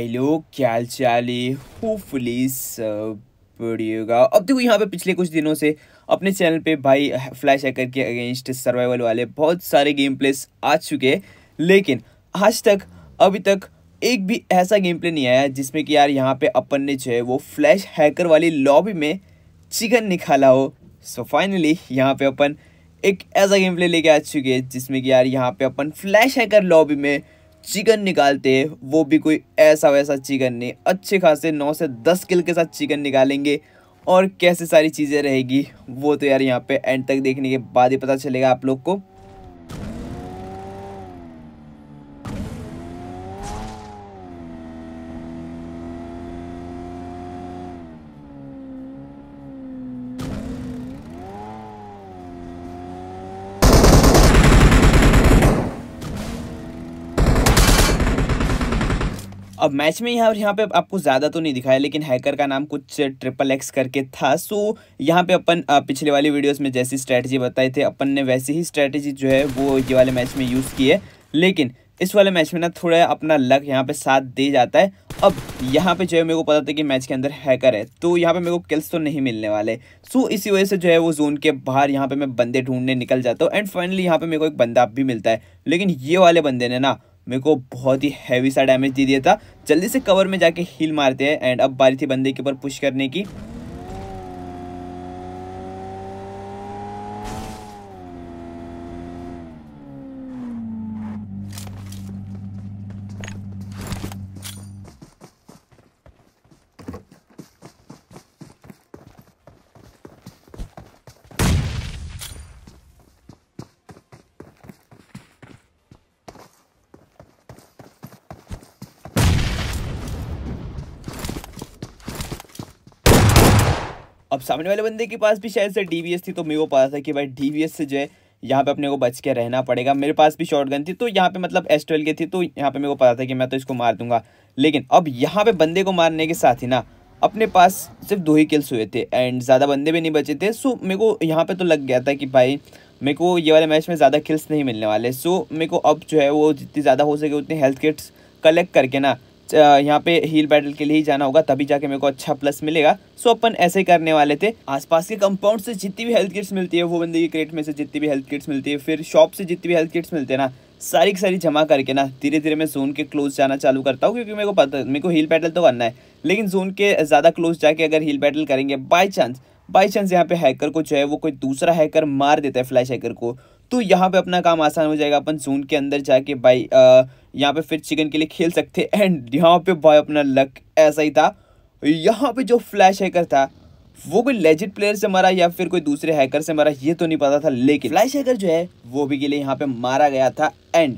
भाई लोग क्या चाल है होपफुली सब अब देखो यहाँ पे पिछले कुछ दिनों से अपने चैनल पे भाई फ्लैश हैकर के अगेंस्ट सर्वाइवल वाले बहुत सारे गेम प्लेस आ चुके हैं लेकिन आज तक अभी तक एक भी ऐसा गेम प्ले नहीं आया जिसमें कि यार यहाँ पे अपन ने जो है वो फ्लैश हैकर वाली लॉबी में चिकन निकाला हो सो फाइनली यहाँ पे अपन एक ऐसा गेम प्ले लेके आ चुके हैं जिसमें कि यार यहाँ पे अपन फ्लैश हैकर लॉबी में चिकन निकालते हैं वो भी कोई ऐसा वैसा चिकन नहीं अच्छे खासे नौ से दस किल के साथ चिकन निकालेंगे और कैसे सारी चीज़ें रहेगी वो तो यार यहाँ पे एंड तक देखने के बाद ही पता चलेगा आप लोग को अब मैच में यहाँ यहाँ पे आपको ज़्यादा तो नहीं दिखाया लेकिन हैकर का नाम कुछ ट्रिपल एक्स करके था सो यहाँ पे अपन पिछले वाली वीडियोस में जैसी स्ट्रैटेजी बताए थे अपन ने वैसी ही स्ट्रैटेजी जो है वो ये वाले मैच में यूज़ की है लेकिन इस वाले मैच में ना थोड़ा अपना लक यहाँ पे साथ दे जाता है अब यहाँ पे जो है मेरे को पता था कि मैच के अंदर हैकर है तो यहाँ पे मेरे को किल्स तो नहीं मिलने वाले सो इसी वजह से जो है वो जोन के बाहर यहाँ पे मैं बंदे ढूंढने निकल जाता हूँ एंड फाइनली यहाँ पे मेरे को एक बंदा भी मिलता है लेकिन ये वाले बंदे ने ना मेरे को बहुत ही हैवी सा डैमेज दे दिया था जल्दी से कवर में जाके हील मारते हैं एंड अब बारी थी बंदे के ऊपर पुश करने की सामने वाले बंदे के पास भी शायद से डी थी तो मेरे को पता था कि भाई डी से जो है यहाँ पे अपने को बच के रहना पड़ेगा मेरे पास भी शॉर्ट गन थी तो यहाँ पे मतलब एस ट्वेल्व की थी तो यहाँ पे मेरे को पता था कि मैं तो इसको मार दूंगा लेकिन अब यहाँ पे बंदे को मारने के साथ ही ना अपने पास सिर्फ दो ही किल्स हुए थे एंड ज़्यादा बंदे भी नहीं बचे थे सो मेरे को यहाँ पे तो लग गया था कि भाई मेरे को ये वाले मैच में ज़्यादा किल्स नहीं मिलने वाले सो मेरे को अब जो है वो जितनी ज़्यादा हो सके उतनी हेल्थ किट्स कलेक्ट करके ना यहाँ पे हील बैटल के लिए ही जाना होगा तभी जाके मेरे को अच्छा प्लस मिलेगा सो अपन ऐसे ही करने वाले थे आसपास के कंपाउंड से जितनी भी हेल्थ किट्स मिलती है वो बंदे की क्रेट में से जितनी भी हेल्थ किट्स मिलती है फिर शॉप से जितनी भी हेल्थ किट्स मिलते हैं ना सारी की सारी जमा करके ना धीरे धीरे मैं जोन के क्लोज जाना चालू करता हूँ क्योंकि मेरे को पता मेरे को हील बैटल तो करना है लेकिन जोन के ज़्यादा क्लोज जाके अगर हील बैटल करेंगे बाई चांस बाई चांस यहाँ पे हैकर को जो है वो कोई दूसरा हैकर मार देता है फ्लैश हैकर को तो यहाँ पे अपना काम आसान हो जाएगा अपन जोन के अंदर जाके भाई यहाँ पे फिर चिकन के लिए खेल सकते एंड यहाँ पे भाई अपना लक ऐसा ही था यहाँ पे जो फ्लैश हैकर था वो कोई लेजिट प्लेयर से मरा या फिर कोई दूसरे हैकर से मरा ये तो नहीं पता था लेकिन फ्लैश हैकर जो है वो भी के लिए यहाँ पे मारा गया था एंड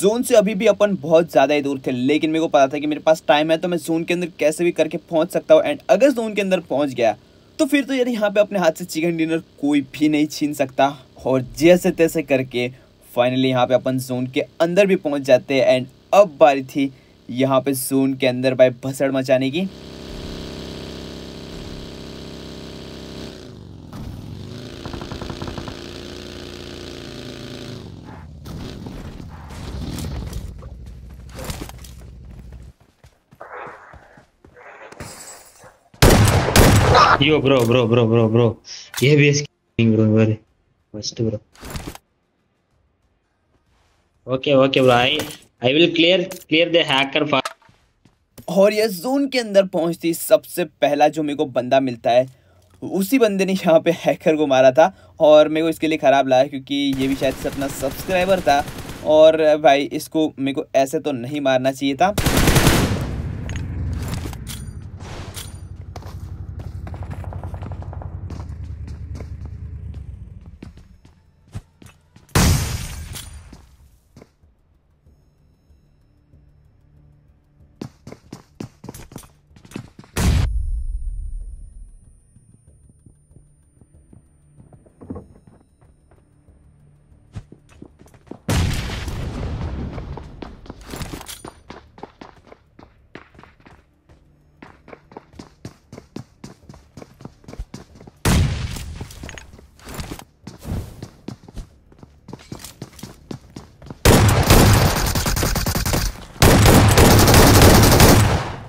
जोन से अभी भी अपन बहुत ज़्यादा ही दूर थे लेकिन मेरे को पता था कि मेरे पास टाइम है तो मैं जोन के अंदर कैसे भी करके पहुँच सकता हूँ एंड अगर जोन के अंदर पहुँच गया तो फिर तो यार यहाँ पे अपने हाथ से चिकन डिनर कोई भी नहीं छीन सकता और जैसे तैसे करके फाइनली यहाँ पे अपन जोन के अंदर भी पहुँच जाते हैं एंड अब बारी थी यहाँ पे जोन के अंदर भाई भसड़ मचाने की yo bro bro bro bro bro ये भी ब्रो मेरे bro okay okay bro i i will clear clear the hacker for और यह जोन के अंदर पहुंचती सबसे पहला जो मेरे को बंदा मिलता है उसी बंदे ने यहाँ पे हैकर को मारा था और मेरे को इसके लिए ख़राब लगा क्योंकि ये भी शायद से अपना सब्सक्राइबर था और भाई इसको मेरे को ऐसे तो नहीं मारना चाहिए था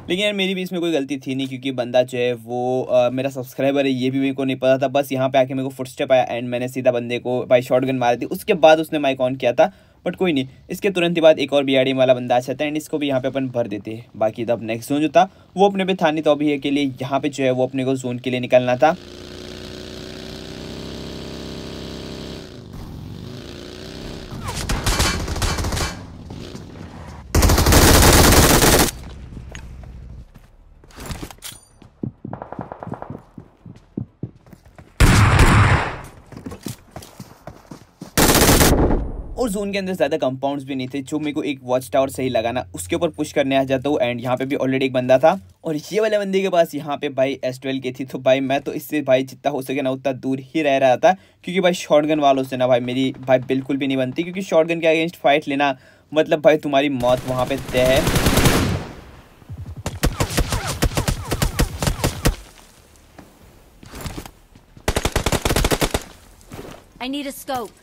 लेकिन यार मेरी भी इसमें कोई गलती थी नहीं क्योंकि बंदा जो है वो आ, मेरा सब्सक्राइबर है ये भी मेरे को नहीं पता था बस यहाँ पे आके मेरे को फुटस्टेप आया एंड मैंने सीधा बंदे को भाई शॉर्ट गन मार दी उसके बाद उसने माइक ऑन किया था बट कोई नहीं इसके तुरंत ही बाद एक और बी वाला बंदा आ जाता है एंड इसको भी यहाँ पे अपन भर देते हैं बाकी तब नेक्स्ट जोन जो था वो अपने पे नहीं तो अभी के लिए यहाँ पे जो है वो अपने को जोन के लिए निकलना था जोन के अंदर ज़्यादा कंपाउंड्स भी नहीं थे जो मेरे को एक वॉच टावर सही लगाना उसके ऊपर पुश करने आ जाता हूँ एंड यहाँ पे भी ऑलरेडी एक बंदा था और ये वाले बंदे के पास यहाँ पे भाई एस ट्वेल्व की थी तो भाई मैं तो इससे भाई जितना हो सके ना उतना दूर ही रह रहा था क्योंकि भाई शॉर्ट वालों से ना भाई मेरी भाई बिल्कुल भी नहीं बनती क्योंकि शॉर्ट के अगेंस्ट फाइट लेना मतलब भाई तुम्हारी मौत वहाँ पे तय है I need a scope.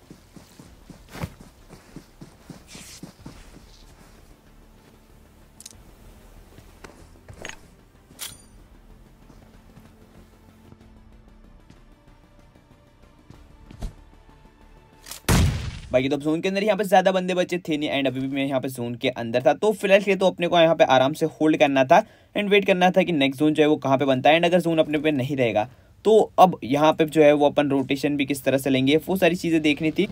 बाकी तो अब जोन के अंदर यहाँ पे ज्यादा बंदे बचे थे नहीं एंड अभी भी मैं यहाँ पे जोन के अंदर था तो फिलहाल के तो अपने को यहाँ पे आराम से होल्ड करना था एंड वेट करना था कि नेक्स्ट जोन जो है वो कहाँ पे बनता है एंड अगर जोन अपने पे नहीं रहेगा तो अब यहाँ पे जो है वो अपन रोटेशन भी किस तरह से लेंगे वो सारी चीज़ें देखनी थी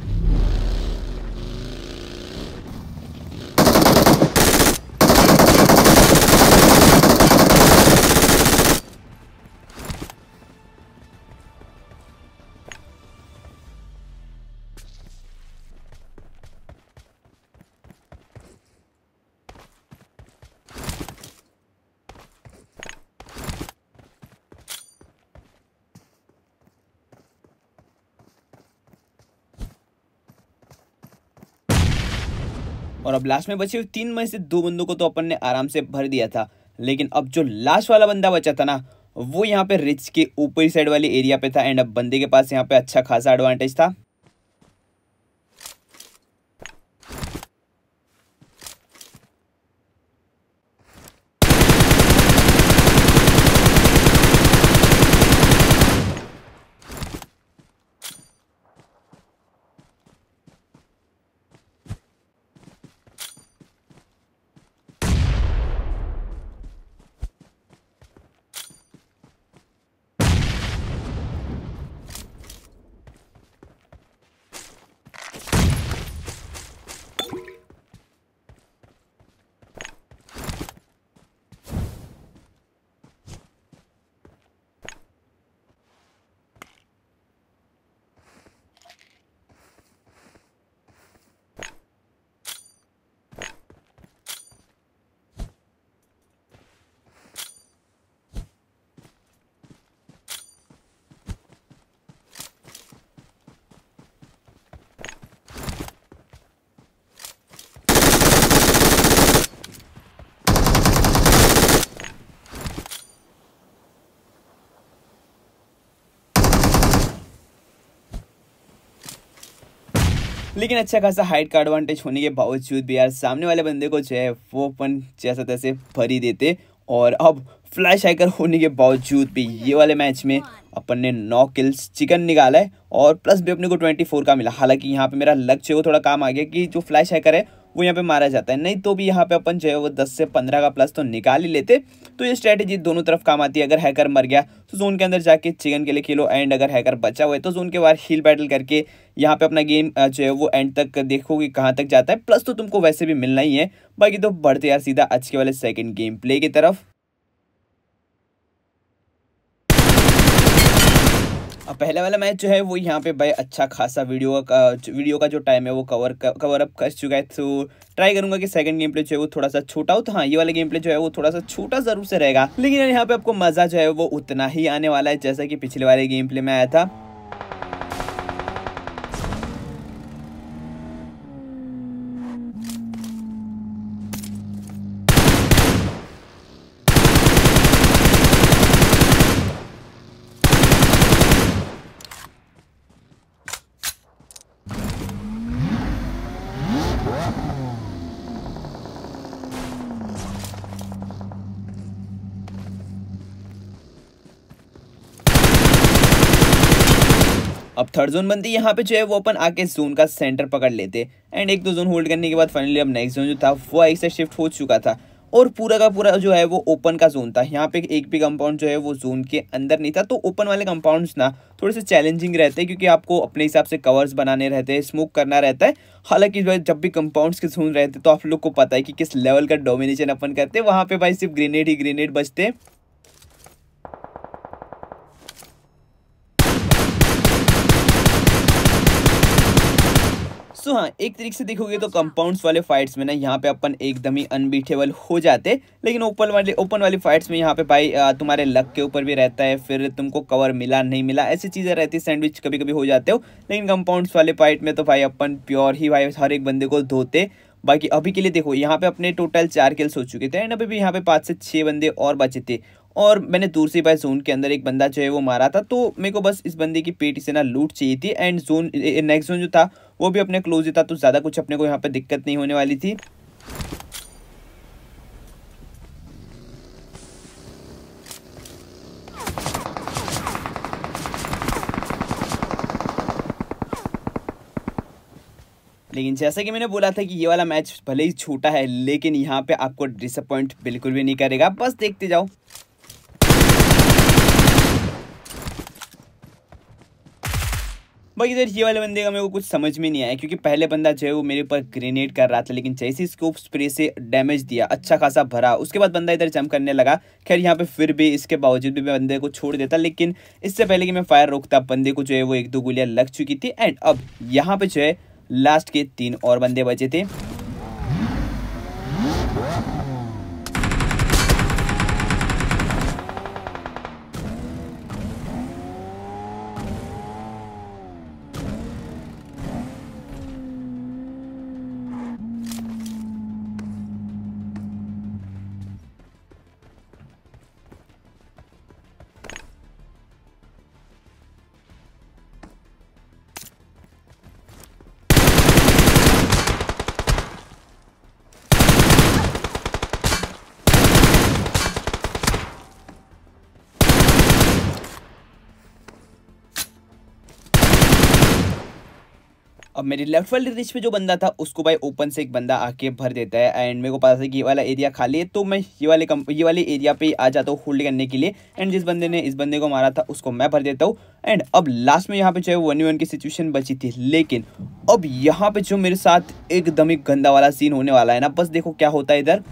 और अब लास्ट में बचे हुए तीन में से दो बंदों को तो अपन ने आराम से भर दिया था लेकिन अब जो लास्ट वाला बंदा बचा था ना वो यहाँ पे रिच के ऊपरी साइड वाली एरिया पे था एंड अब बंदे के पास यहाँ पे अच्छा खासा एडवांटेज था लेकिन अच्छा खासा हाइट का एडवांटेज होने के बावजूद भी यार सामने वाले बंदे को जो है वो अपन जैसा तैसे भर ही देते और अब फ्लैश हाइकर होने के बावजूद भी ये वाले मैच में अपन ने नौ किल्स चिकन निकाला है और प्लस भी अपने को 24 का मिला हालांकि यहाँ पे मेरा लक्ष्य वो थोड़ा काम आ गया कि जो फ्लैश हैकर है वो यहाँ पे मारा जाता है नहीं तो भी यहाँ पे अपन जो है वो दस से पंद्रह का प्लस तो निकाल ही लेते तो ये स्ट्रैटेजी दोनों तरफ काम आती है अगर हैकर मर गया तो जोन के अंदर जाके चिकन के लिए खेलो एंड अगर हैकर बचा हुआ है तो जोन के बाहर हिल बैटल करके यहाँ पे अपना गेम जो है वो एंड तक देखो कि कहाँ तक जाता है प्लस तो तुमको वैसे भी मिलना ही है बाकी तो बढ़ते यार सीधा आज के वाले सेकेंड गेम प्ले की तरफ अब पहला वाला मैच जो है वो यहाँ पे भाई अच्छा खासा वीडियो का वीडियो का जो टाइम है वो कवर कवर अप कर चुका है तो ट्राई करूंगा कि सेकंड गेम प्ले जो है वो थोड़ा सा छोटा हो तो हाँ ये वाला गेम प्ले जो है वो थोड़ा सा छोटा जरूर से रहेगा लेकिन यहाँ पे आपको मज़ा जो है वो उतना ही आने वाला है जैसा कि पिछले वाले गेम प्ले में आया था अब थर्ड जोन बनती है यहाँ पे जो है वो अपन आके जोन का सेंटर पकड़ लेते एंड एक दो जोन होल्ड करने के बाद फाइनली अब नेक्स्ट जोन जो था वो एक से शिफ्ट हो चुका था और पूरा का पूरा जो है वो ओपन का जोन था यहाँ पे एक भी कंपाउंड जो है वो जोन के अंदर नहीं था तो ओपन वाले कंपाउंड्स ना थोड़े से चैलेंजिंग रहते हैं क्योंकि आपको अपने हिसाब से कवर्स बनाने रहते हैं स्मोक करना रहता है हालांकि जो है जब भी कंपाउंड्स के जोन रहते तो आप लोग को पता है कि किस लेवल का डोमिनेशन अपन करते वहाँ पर भाई सिर्फ ग्रेनेड ही ग्रेनेड बचते सो हाँ एक तरीके से देखोगे तो कंपाउंड्स अच्छा। वाले फाइट्स में ना यहाँ पे अपन एकदम ही अनबीटेबल हो जाते लेकिन ओपन वाले ओपन वाली फाइट्स में यहाँ पे भाई तुम्हारे लक के ऊपर भी रहता है फिर तुमको कवर मिला नहीं मिला ऐसी चीज़ें रहती सैंडविच कभी कभी हो जाते हो लेकिन कंपाउंड्स वाले फाइट में तो भाई अपन प्योर ही भाई हर एक बंदे को धोते बाकी अभी के लिए देखो यहाँ पे अपने टोटल चार किल्स हो चुके थे एंड अभी भी यहाँ पे पाँच से छः बंदे और बचे थे और मैंने दूसरी बार जोन के अंदर एक बंदा जो है वो मारा था तो मेरे को बस इस बंदे की पेटी से ना लूट चाहिए थी एंड जोन नेक्स्ट जोन जो था वो भी अपने क्लोज ही था तो ज़्यादा कुछ अपने को यहाँ पर दिक्कत नहीं होने वाली थी लेकिन जैसा कि मैंने बोला था कि ये वाला मैच भले ही छोटा है लेकिन यहाँ पे आपको डिसअपॉइंट बिल्कुल भी नहीं करेगा बस देखते जाओ बाकी इधर ये वाले बंदे का मेरे को कुछ समझ में नहीं आया क्योंकि पहले बंदा जो है वो मेरे ऊपर ग्रेनेड कर रहा था लेकिन जैसे इसको स्प्रे से डैमेज दिया अच्छा खासा भरा उसके बाद बंदा इधर जंप करने लगा खैर यहाँ पे फिर भी इसके बावजूद भी मैं बंदे को छोड़ देता लेकिन इससे पहले कि मैं फायर रोकता बंदे को जो है वो एक दो गोलियाँ लग चुकी थी एंड अब यहाँ पे जो है लास्ट के तीन और बंदे बचे थे अब मेरे लेफ्ट वाले रिच पे जो बंदा था उसको भाई ओपन से एक बंदा आके भर देता है एंड मेरे को पता था कि ये वाला एरिया खाली है तो मैं ये वाले कम ये वाले एरिया पे आ जाता हूँ होल्ड करने के लिए एंड जिस बंदे ने इस बंदे को मारा था उसको मैं भर देता हूँ एंड अब लास्ट में यहाँ पे जो है वन वन की सिचुएशन बची थी लेकिन अब यहाँ पे जो मेरे साथ एकदम ही गंदा वाला सीन होने वाला है ना बस देखो क्या होता है इधर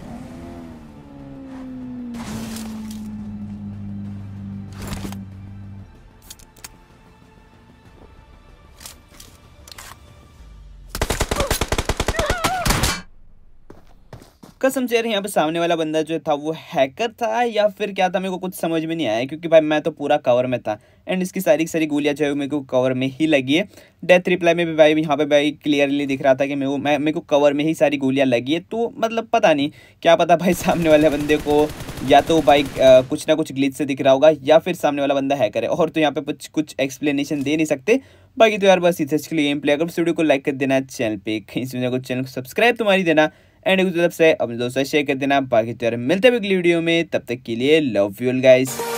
कसम से यहाँ पे सामने वाला बंदा जो था वो हैकर था या फिर क्या था मेरे को कुछ समझ में नहीं आया क्योंकि भाई मैं तो पूरा कवर में था एंड इसकी सारी सारी गोलियाँ जो है मेरे को कवर में ही लगी है डेथ रिप्लाई में भी भाई यहाँ पे भाई क्लियरली दिख रहा था कि मेरे को मैं मेरे को कवर में ही सारी गोलियाँ लगी है तो मतलब पता नहीं क्या पता भाई सामने वाले बंदे को या तो भाई आ, कुछ ना कुछ ग्लिच से दिख रहा होगा या फिर सामने वाला बंदा हैकर है और तो यहाँ पे कुछ कुछ एक्सप्लेनेशन दे नहीं सकते बाकी तो यार बस इधर के लिए गेम प्ले अगर वीडियो को लाइक कर देना चैनल पर कहीं से चैनल को सब्सक्राइब तुम्हारी तो देना एंड एक तरफ से अपने दोस्तों शेयर कर देना बाकी त्यौहार तो मिलते हैं अगली वीडियो में तब तक के लिए लव यूल गाइस